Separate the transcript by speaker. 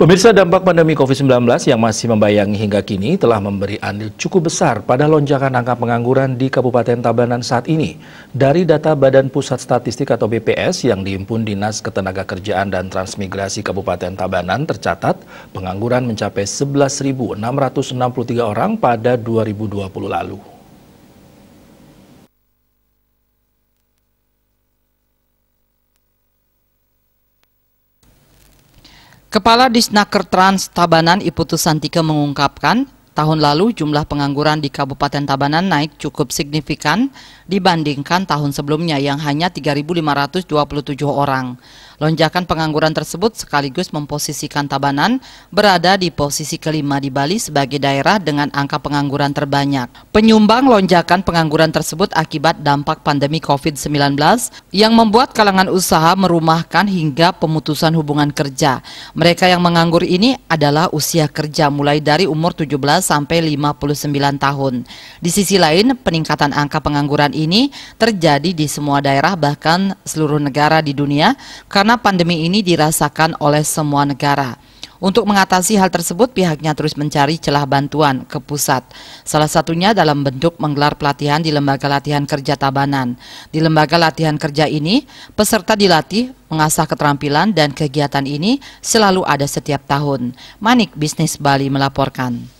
Speaker 1: Pemirsa dampak pandemi COVID-19 yang masih membayangi hingga kini telah memberi andil cukup besar pada lonjakan angka pengangguran di Kabupaten Tabanan saat ini. Dari data Badan Pusat Statistik atau BPS yang diimpun Dinas Ketenagakerjaan dan Transmigrasi Kabupaten Tabanan tercatat pengangguran mencapai 11.663 orang pada 2020 lalu.
Speaker 2: Kepala Disnaker Trans Tabanan Iputu Santika mengungkapkan, Tahun lalu jumlah pengangguran di Kabupaten Tabanan naik cukup signifikan dibandingkan tahun sebelumnya yang hanya 3.527 orang. Lonjakan pengangguran tersebut sekaligus memposisikan Tabanan berada di posisi kelima di Bali sebagai daerah dengan angka pengangguran terbanyak. Penyumbang lonjakan pengangguran tersebut akibat dampak pandemi COVID-19 yang membuat kalangan usaha merumahkan hingga pemutusan hubungan kerja. Mereka yang menganggur ini adalah usia kerja mulai dari umur 17 sampai 59 tahun. Di sisi lain, peningkatan angka pengangguran ini terjadi di semua daerah bahkan seluruh negara di dunia karena pandemi ini dirasakan oleh semua negara. Untuk mengatasi hal tersebut, pihaknya terus mencari celah bantuan ke pusat. Salah satunya dalam bentuk menggelar pelatihan di Lembaga Latihan Kerja Tabanan. Di Lembaga Latihan Kerja ini, peserta dilatih mengasah keterampilan dan kegiatan ini selalu ada setiap tahun. Manik Bisnis Bali melaporkan.